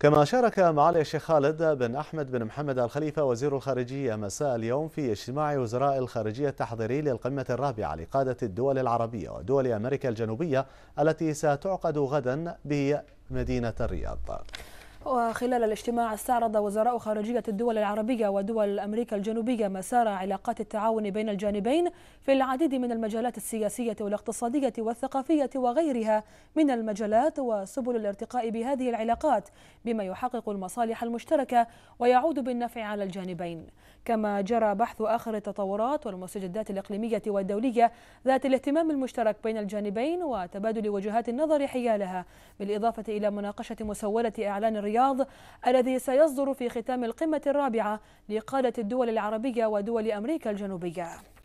كما شارك معالي الشيخ خالد بن أحمد بن محمد الخليفة وزير الخارجية مساء اليوم في اجتماع وزراء الخارجية التحضيري للقمة الرابعة لقادة الدول العربية ودول أمريكا الجنوبية التي ستعقد غدا بمدينة الرياض وخلال الاجتماع استعرض وزراء خارجية الدول العربية ودول أمريكا الجنوبية مسار علاقات التعاون بين الجانبين في العديد من المجالات السياسية والاقتصادية والثقافية وغيرها من المجالات وسبل الارتقاء بهذه العلاقات بما يحقق المصالح المشتركة ويعود بالنفع على الجانبين كما جرى بحث آخر التطورات والمستجدات الإقليمية والدولية ذات الاهتمام المشترك بين الجانبين وتبادل وجهات النظر حيالها بالإضافة إلى مناقشة مسولة إعلان الرياض الرياض الذي سيصدر في ختام القمة الرابعة لقادة الدول العربية ودول أمريكا الجنوبية